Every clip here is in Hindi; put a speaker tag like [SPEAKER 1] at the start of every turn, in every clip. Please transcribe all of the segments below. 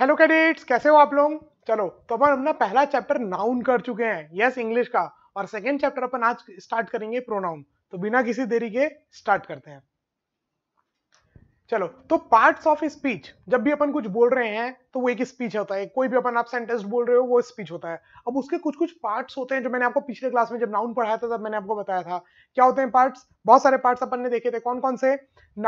[SPEAKER 1] हेलो कैडेट्स कैसे हो आप लोग चलो तो अपन अपना पहला चैप्टर नाउन कर चुके हैं यस इंग्लिश का और सेकेंड चैप्टर अपन आज स्टार्ट करेंगे प्रोनाउन तो बिना किसी देरी के स्टार्ट करते हैं चलो तो पार्ट्स ऑफ स्पीच जब भी अपन कुछ बोल रहे हैं तो वो एक स्पीच होता है कोई भी अपन आप सेंटेंस बोल रहे हो वो स्पीच होता है अब उसके कुछ कुछ पार्ट्स होते हैं जो मैंने आपको पिछले क्लास में जब नाउन पढ़ाया था तब मैंने आपको बताया था क्या होते हैं पार्ट्स बहुत सारे पार्ट्स अपन ने देखे थे कौन कौन से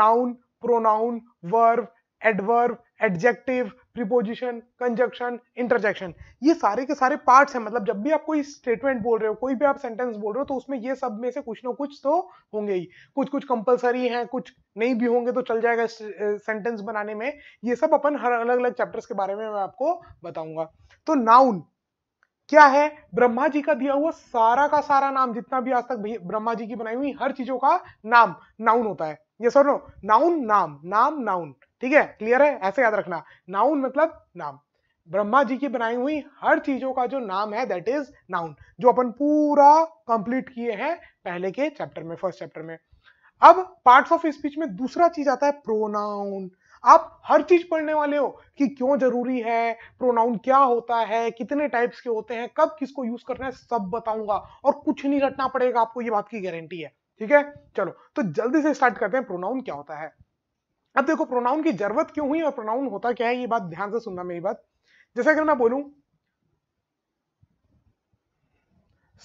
[SPEAKER 1] noun pronoun verb adverb adjective preposition conjunction interjection ये सारे के सारे पार्ट्स हैं मतलब जब भी आप कोई स्टेटमेंट बोल रहे हो कोई भी आप सेंटेंस बोल रहे हो तो उसमें ये सब में से कुछ ना कुछ तो होंगे ही कुछ कुछ कंपलसरी हैं कुछ नहीं भी होंगे तो चल जाएगा सेंटेंस बनाने में ये सब अपन हर अलग अलग चैप्टर्स के बारे में मैं आपको बताऊंगा तो नाउन क्या है ब्रह्मा जी का दिया हुआ सारा का सारा नाम जितना भी आज तक ब्रह्मा जी की बनाई हुई हर चीजों का नाम नाउन होता है ये सर नो नाउन नाम नाम नाउन ठीक है क्लियर है ऐसे याद रखना नाउन मतलब नाम ब्रह्मा जी की बनाई हुई हर चीजों का जो नाम है दैट इज नाउन जो अपन पूरा कंप्लीट किए हैं पहले के चैप्टर में फर्स्ट चैप्टर में अब पार्ट्स ऑफ स्पीच में दूसरा चीज आता है प्रोनाउन आप हर चीज पढ़ने वाले हो कि क्यों जरूरी है प्रोनाउन क्या होता है कितने टाइप्स के होते हैं कब किसको यूज करना है सब बताऊंगा और कुछ नहीं रटना पड़ेगा आपको ये बात की गारंटी है ठीक है चलो तो जल्दी से स्टार्ट करते हैं प्रोनाउन क्या होता है अब देखो प्रोनाउन की जरूरत क्यों हुई और प्रोनाउन होता क्या है ये बात ध्यान से सुनना मेरी बात जैसे अगर मैं बोलूं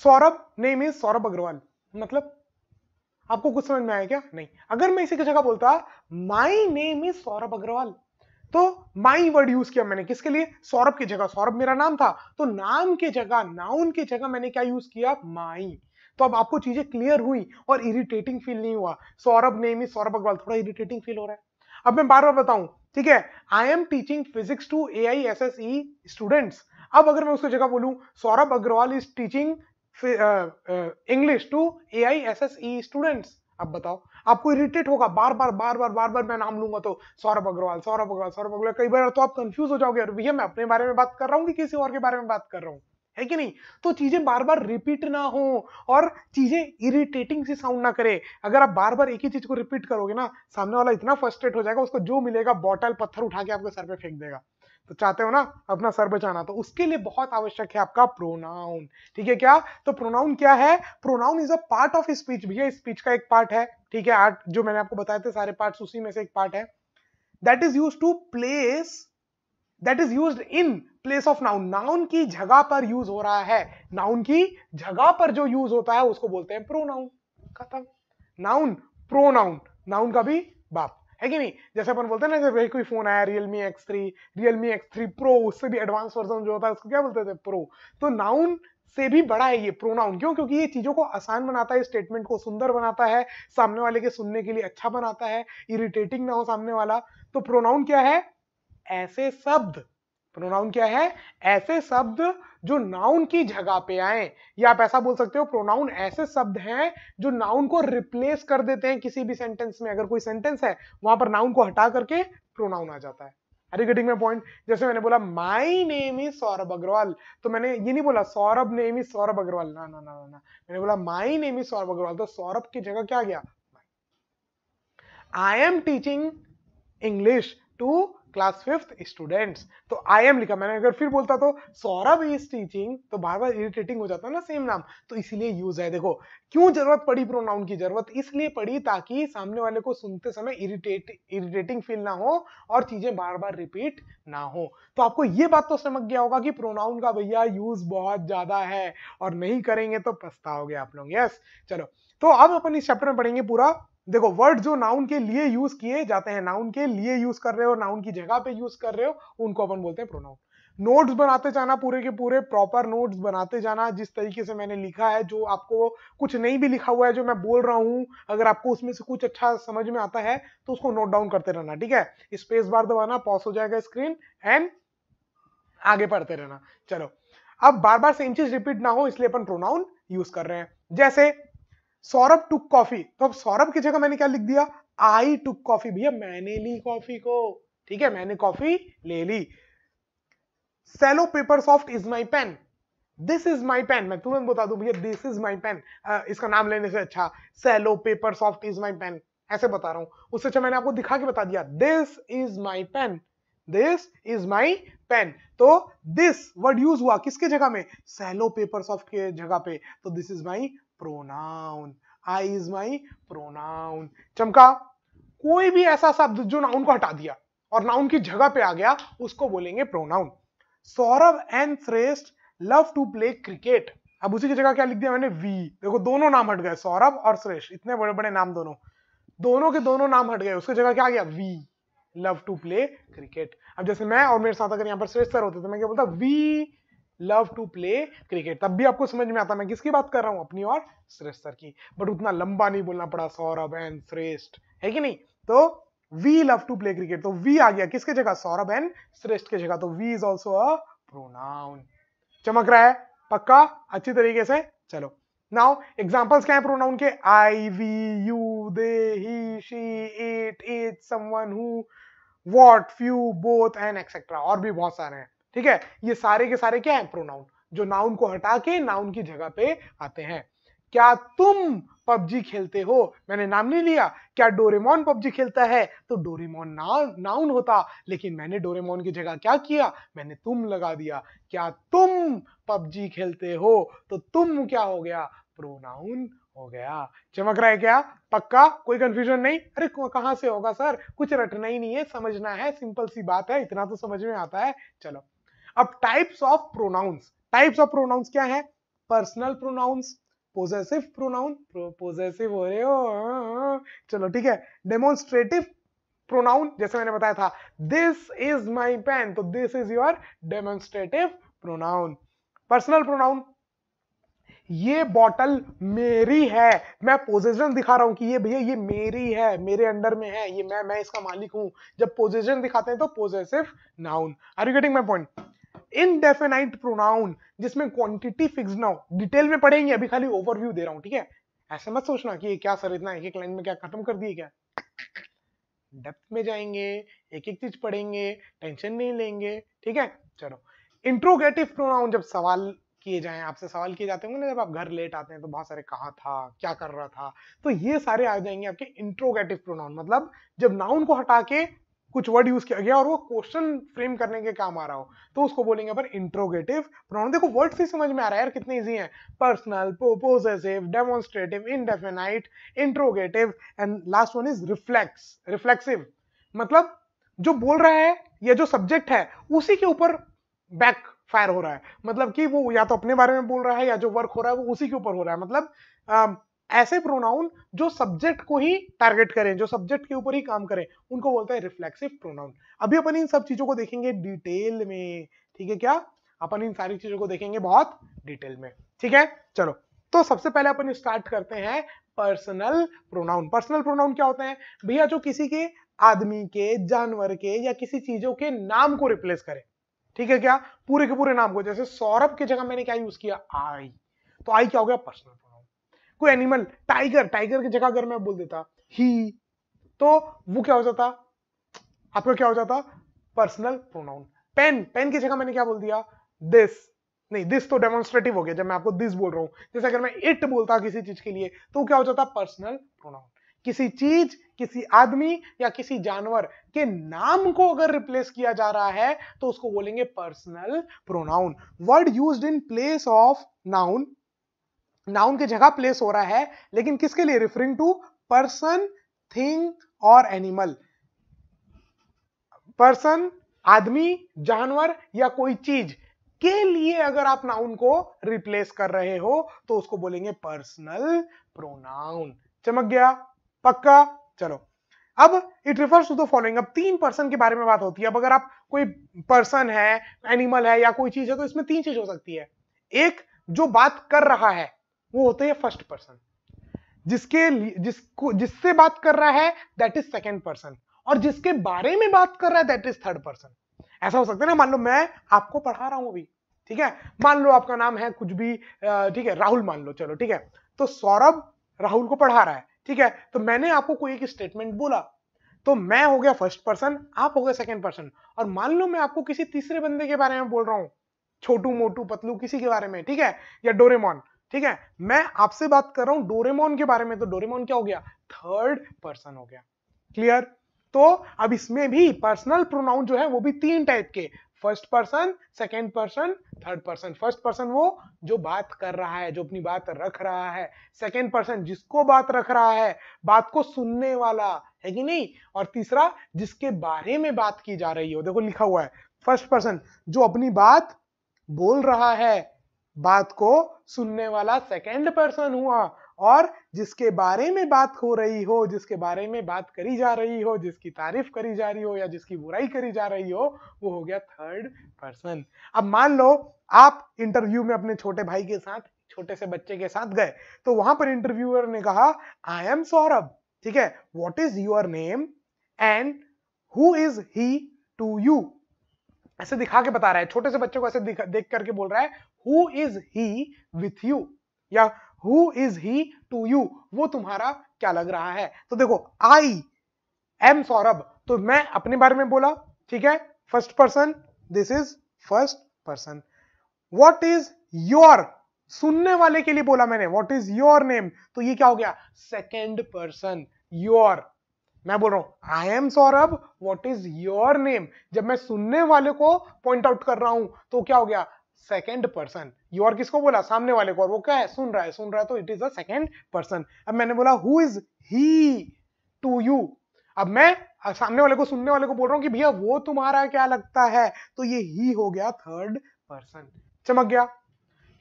[SPEAKER 1] सौरभ नेम इज सौरभ अग्रवाल मतलब आपको कुछ समझ में आया क्या नहीं अगर मैं इसी की जगह बोलता my name is Saurabh Agarwal तो माई वर्ड यूज किया मैंने किसके लिए सौरभ की जगह सौरभ मेरा नाम था तो नाम के जगह नाउन की जगह मैंने क्या यूज किया माई तो अब आपको चीजें क्लियर हुई और इरिटेटिंग फील नहीं हुआ सौरभ नेम ही सौरभ अग्रवाल थोड़ा इरिटेटिंग फील हो रहा है अब मैं बार बार बताऊं ठीक है I am teaching physics to A I S S E students अब अगर मैं उसकी जगह बोलूं Saurabh Agarwal is teaching English to A I S S E students अब बताओ आपको इरिटेट होगा बार बार बार बार बार बार मैं नाम लूंगा तो सौरभ अग्रवाल सौरभ अग्रवाल सौरभ अग्रवाल कई बार तो आप कंफ्यूज हो जाओगे और भैया मैं अपने बारे में बात कर रहा हूँ कि किसी और के बारे में बात कर रहा हूँ है कि नहीं तो चीजें बार बार रिपीट ना हो और चीजें इरिटेटिंग से साउंड ना करे अगर आप बार बार एक ही चीज को रिपीट करोगे ना सामने वाला इतना फर्स्ट्रेट हो जाएगा उसको जो मिलेगा बॉटल पत्थर उठा के आपके सर पे फेंक देगा तो चाहते हो ना अपना सर बचाना तो उसके लिए बहुत आवश्यक है आपका प्रोनाउन ठीक है क्या तो प्रोनाउन क्या है pronoun is a part of speech भैया स्पीच का एक पार्ट है ठीक है आठ जो मैंने आपको बताए थे सारे पार्ट उसी में से एक पार्ट है that is use to place that is use in place of noun noun की जगह पर यूज हो रहा है नाउन की जगह पर जो यूज होता है उसको बोलते हैं प्रो नाउन खत्म नाउन प्रोनाउन नाउन का भी बाप है कि नहीं जैसे अपन बोलते हैं ना जैसे कोई फोन आया Realme X three Realme X three pro उससे भी एडवांस वर्जन जो होता है उसको क्या बोलते थे प्रो तो नाउन से भी बड़ा है ये प्रोनाउन क्यों क्योंकि ये चीजों को आसान बनाता है स्टेटमेंट को सुंदर बनाता है सामने वाले के सुनने के लिए अच्छा बनाता है इरिटेटिंग ना हो सामने वाला तो प्रोनाउन क्या है ऐसे शब्द प्रोनाउन क्या है ऐसे शब्द जो नाउन की जगह पे आए या आप ऐसा बोल सकते हो प्रोनाउन ऐसे शब्द हैं जो नाउन को रिप्लेस कर देते हैं किसी भी सेंटेंस में अगर कोई सेंटेंस है वहां पर नाउन को हटा करके प्रोनाउन आ जाता है अरे गेटिंग में पॉइंट जैसे मैंने बोला my name is Saurabh Agarwal तो मैंने ये नहीं बोला सौरभ नेम इज सौरभ अग्रवाल ना ना ना ना ना मैंने बोला my name is Saurabh Agarwal तो सौरभ की जगह क्या गया I am teaching English to class fifth students तो आई एम लिखा मैंने अगर फिर बोलता तो सौरभ इज टीचिंग तो बार बार इरिटेटिंग हो जाता है ना सेम नाम तो इसलिए यूज है देखो क्यों जरूरत पड़ी प्रोनाउन की जरूरत इसलिए पड़ी ताकि सामने वाले को सुनते समय इरिटेट इरिटेटिंग फील ना हो और चीजें बार बार रिपीट ना हो तो आपको ये बात तो समझ गया होगा कि प्रोनाउन का भैया यूज बहुत ज्यादा है और नहीं करेंगे तो पछताओगे आप लोग यस चलो तो अब अपन इस चैप्टर में पढ़ेंगे पूरा देखो वर्ड जो नाउन के लिए यूज किए जाते हैं नाउन के लिए यूज कर रहे हो नाउन की जगह पे यूज कर रहे हो उनको अपन बोलते हैं प्रोनाउन नोट्स बनाते जाना पूरे के पूरे प्रॉपर नोट्स बनाते जाना जिस तरीके से मैंने लिखा है जो आपको कुछ नहीं भी लिखा हुआ है जो मैं बोल रहा हूं अगर आपको उसमें से कुछ अच्छा समझ में आता है तो उसको नोट डाउन करते रहना ठीक है स्पेस बार दबाना पॉज हो जाएगा स्क्रीन एंड आगे पढ़ते रहना चलो अब बार बार सेम चीज रिपीट ना हो इसलिए अपन प्रोनाउन यूज कर रहे हैं जैसे सौरभ टुक कॉफी तो अब सौरभ की जगह मैंने क्या लिख दिया आई टुक कॉफी भैया मैंने ली कॉफी को ठीक है मैंने कॉफी ले ली cello paper soft is my pen this is my pen मैं तुरंत बता दू भैया दिस इज माई पेन इसका नाम लेने से अच्छा Cello paper soft is my pen ऐसे बता रहा हूं उससे अच्छा मैंने आपको दिखा के बता दिया this is my pen this is my pen तो दिस वर्ड यूज हुआ किसके जगह में सेलो पेपर सॉफ्ट के जगह पे तो this is my pronoun I is my pronoun चमका कोई भी ऐसा शब्द जो नाउन को हटा दिया और नाउन की जगह पे आ गया उसको बोलेंगे pronoun Saurabh and Shreshth love to play cricket अब उसी की जगह क्या लिख दिया मैंने वी देखो दोनों नाम हट गए सौरभ और श्रेष्ठ इतने बड़े बड़े नाम दोनों दोनों के दोनों नाम हट गए उसकी जगह क्या आ गया we love to play cricket अब जैसे मैं और मेरे साथ अगर यहाँ पर श्रेष्ठ सर होते तो मैं क्या बोलता we love to play cricket तब भी आपको समझ में आता मैं किसकी बात कर रहा हूं अपनी और श्रेष्ठ सर की बट उतना लंबा नहीं बोलना पड़ा सौरभ एंड श्रेष्ठ है कि नहीं तो we love to play cricket तो वी आ गया किसके जगह सौरभ एंड श्रेष्ठ के जगह तो we is also a pronoun चमक रहा है पक्का अच्छी तरीके से चलो नाउ एग्जाम्पल्स क्या है प्रोनाउन के I we you they he she it it someone who what few both and etcetera और भी बहुत सारे हैं ठीक है ये सारे के सारे क्या है प्रोनाउन जो नाउन को हटा के नाउन की जगह पे आते हैं क्या तुम पबजी खेलते हो मैंने नाम नहीं लिया क्या डोरेमोन पबजी खेलता है तो डोरेमोन नाउन होता लेकिन मैंने डोरेमोन की जगह क्या किया मैंने तुम लगा दिया क्या तुम पबजी खेलते हो तो तुम क्या हो गया प्रोनाउन हो गया चमक रहा है क्या पक्का कोई कंफ्यूजन नहीं अरे कहां से होगा सर कुछ रटना ही नहीं है समझना है सिंपल सी बात है इतना तो समझ में आता है चलो अब types of pronouns types of pronouns क्या है personal pronouns possessive pronoun possessive हो रहे हो हाँ, हाँ। चलो ठीक है डेमोन्स्ट्रेटिव प्रोनाउन जैसे मैंने बताया था दिस इज माई पेन तो this is your demonstrative pronoun personal pronoun ये बॉटल मेरी है मैं पोजिशन दिखा रहा हूं कि ये भैया ये मेरी है मेरे अंडर में है ये मैं मैं इसका मालिक हूं जब पोजिशन दिखाते हैं तो possessive noun are you getting my point indefinite pronoun जिसमें क्वांटिटी फिक्स ना हो डिटेल में पढ़ेंगे अभी खाली ओवरव्यू दे रहा हूं ठीक है ऐसे मत सोचना कि ये क्या सर इतना एक एक लाइन में क्या खत्म कर दिए क्या डेप्थ में जाएंगे एक एक चीज पढ़ेंगे टेंशन नहीं लेंगे ठीक है चलो इंट्रोगेटिव प्रोनाउन जब सवाल किए जाए आपसे सवाल किए जाते होंगे ना जब आप घर लेट आते हैं तो बहुत सारे कहा था क्या कर रहा था तो ये सारे आ जाएंगे आपके इंट्रोगेटिव प्रोनाउन मतलब जब नाउन को हटा के कुछ वर्ड यूज किया गया और वो क्वेश्चन फ्रेम करने के काम आ रहा हो तो उसको बोलेंगे अपन इंट्रोगेटिव प्रोनाउन देखो वर्ड से समझ में आ रहा है यार कितने इजी है personal possessive demonstrative indefinite interrogative and last one is reflex reflexive मतलब जो बोल रहा है या जो सब्जेक्ट है उसी के ऊपर बैक फायर हो रहा है मतलब कि वो या तो अपने बारे में बोल रहा है या जो वर्क हो रहा है वो उसी के ऊपर हो रहा है मतलब ऐसे प्रोनाउन जो सब्जेक्ट को ही टारगेट करें जो सब्जेक्ट के ऊपर ही काम करें उनको बोलते हैं रिफ्लेक्सिव प्रोनाउन अभी अपन इन सब चीजों को देखेंगे डिटेल में ठीक है क्या अपन इन सारी चीजों को देखेंगे बहुत डिटेल में ठीक है चलो तो सबसे पहले अपन स्टार्ट करते हैं पर्सनल प्रोनाउन पर्सनल प्रोनाउन क्या होते हैं भैया जो किसी के आदमी के जानवर के या किसी चीजों के नाम को रिप्लेस करें ठीक है क्या पूरे के पूरे नाम को जैसे सौरभ की जगह मैंने क्या यूज किया आई तो आई क्या हो गया पर्सनल कोई एनिमल टाइगर टाइगर की जगह अगर मैं बोल देता ही तो वो क्या हो जाता आपका क्या हो जाता पर्सनल प्रोनाउन पेन पेन की जगह मैंने क्या बोल दिया दिस नहीं दिस तो डेमोन्स्ट्रेटिव हो गया जब मैं आपको दिस बोल रहा हूं जैसे अगर मैं इट बोलता किसी चीज के लिए तो क्या हो जाता पर्सनल प्रोनाउन किसी चीज किसी आदमी या किसी जानवर के नाम को अगर रिप्लेस किया जा रहा है तो उसको बोलेंगे personal pronoun word used in place of noun noun की जगह प्लेस हो रहा है लेकिन किसके लिए रिफरिंग टू पर्सन थिंग और एनिमल पर्सन आदमी जानवर या कोई चीज के लिए अगर आप नाउन को रिप्लेस कर रहे हो तो उसको बोलेंगे पर्सनल प्रोनाउन चमक गया पक्का चलो अब it refers to the following अब तीन पर्सन के बारे में बात होती है अब अगर आप कोई पर्सन है एनिमल है या कोई चीज है तो इसमें तीन चीज हो सकती है एक जो बात कर रहा है वो होते हैं फर्स्ट पर्सन जिसके जिसको जिससे बात कर रहा है दैट इज सेकेंड पर्सन और जिसके बारे में बात कर रहा है दैट इज थर्ड पर्सन ऐसा हो सकता है ना मान लो मैं आपको पढ़ा रहा हूं अभी ठीक है मान लो आपका नाम है कुछ भी ठीक है राहुल मान लो चलो ठीक है तो सौरभ राहुल को पढ़ा रहा है ठीक है तो मैंने आपको कोई एक स्टेटमेंट बोला तो मैं हो गया फर्स्ट पर्सन आप हो गए सेकंड पर्सन और मान लो मैं आपको किसी तीसरे बंदे के बारे में बोल रहा हूँ छोटू मोटू पतलू किसी के बारे में ठीक है या डोरेमोन ठीक है मैं आपसे बात कर रहा हूं डोरेमोन के बारे में तो डोरेमोन क्या हो गया थर्ड पर्सन हो गया क्लियर तो अब इसमें भी पर्सनल प्रोनाउन जो है वो भी तीन टाइप के first person second person third person first person वो जो बात कर रहा है जो अपनी बात रख रहा है सेकेंड पर्सन जिसको बात रख रहा है बात को सुनने वाला है कि नहीं और तीसरा जिसके बारे में बात की जा रही हो देखो लिखा हुआ है फर्स्ट पर्सन जो अपनी बात बोल रहा है बात को सुनने वाला सेकेंड पर्सन हुआ और जिसके बारे में बात हो रही हो जिसके बारे में बात करी जा रही हो जिसकी तारीफ करी जा रही हो या जिसकी बुराई करी जा रही हो वो हो गया थर्ड पर्सन अब मान लो आप इंटरव्यू में अपने छोटे भाई के साथ छोटे से बच्चे के साथ गए तो वहां पर इंटरव्यूअर ने कहा आई एम सौरभ ठीक है what is your name and who is he to you ऐसे दिखा के बता रहा है छोटे से बच्चे को ऐसे देख करके बोल रहा है who is he with you या who is he to you वो तुम्हारा क्या लग रहा है तो देखो आई एम सौरभ तो मैं अपने बारे में बोला ठीक है first person this is first person what is your सुनने वाले के लिए बोला मैंने वॉट इज योर नेम तो ये क्या हो गया सेकेंड पर्सन योर मैं बोल रहा हूं I am Saurabh what is your name जब मैं सुनने वाले को पॉइंट आउट कर रहा हूं तो क्या हो गया सेकेंड पर्सन योर किसको बोला सामने वाले को और वो क्या है सुन रहा है सुन रहा है तो it is a second person अब मैंने बोला who is he to you अब मैं सामने वाले को सुनने वाले को बोल रहा हूं कि भैया वो तुम्हारा क्या लगता है तो ये ही हो गया थर्ड पर्सन चमक गया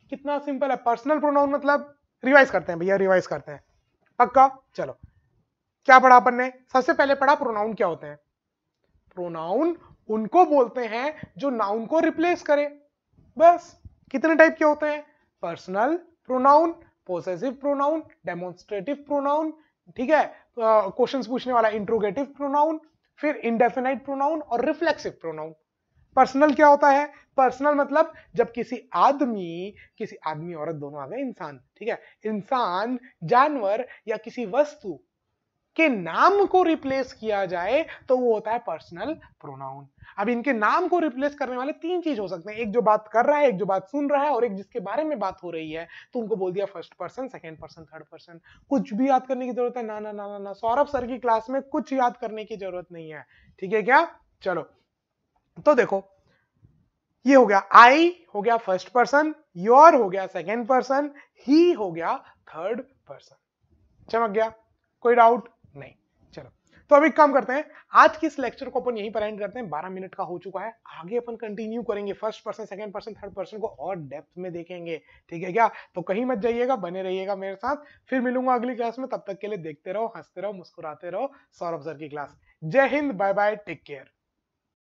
[SPEAKER 1] कितना सिंपल है पर्सनल प्रोनाउन मतलब रिवाइज करते हैं भैया रिवाइज करते हैं पक्का चलो क्या पढ़ा अपन ने सबसे पहले पढ़ा प्रोनाउन क्या होते हैं प्रोनाउन उनको बोलते हैं जो नाउन को रिप्लेस करे बस कितने टाइप के होते हैं personal pronoun possessive pronoun demonstrative pronoun ठीक है क्वेश्चन uh, पूछने वाला इंट्रोगेटिव प्रोनाउन फिर इंडेफिनाइट प्रोनाउन और रिफ्लेक्सिव प्रोनाउन पर्सनल क्या होता है पर्सनल मतलब जब किसी आदमी किसी आदमी औरत दोनों आ गए इंसान ठीक है इंसान जानवर या किसी वस्तु के नाम को रिप्लेस किया जाए तो वो होता है पर्सनल प्रोनाउन अब इनके नाम को रिप्लेस करने वाले तीन चीज हो सकते हैं एक जो बात कर रहा है एक जो बात सुन रहा है और एक जिसके बारे में बात हो रही है तो उनको बोल दिया first person second person third person कुछ भी याद करने की जरूरत है ना ना ना ना ना सौरभ सर की क्लास में कुछ याद करने की जरूरत नहीं है ठीक है क्या चलो तो देखो ये हो गया आई हो गया फर्स्ट पर्सन योर हो गया सेकेंड पर्सन ही हो गया थर्ड पर्सन चमक गया कोई डाउट तो हम एक काम करते हैं आज के इस लेक्चर को अपन यहीं पर एंड करते हैं 12 मिनट का हो चुका है आगे अपन कंटिन्यू करेंगे first person second person third person को और डेप्थ में देखेंगे ठीक है क्या तो कहीं मत जाइएगा बने रहिएगा मेरे साथ फिर मिलूंगा अगली क्लास में तब तक के लिए देखते रहो हंसते रहो मुस्कुराते रहो सौरभ सर की क्लास जय हिंद बाय बाय टेक केयर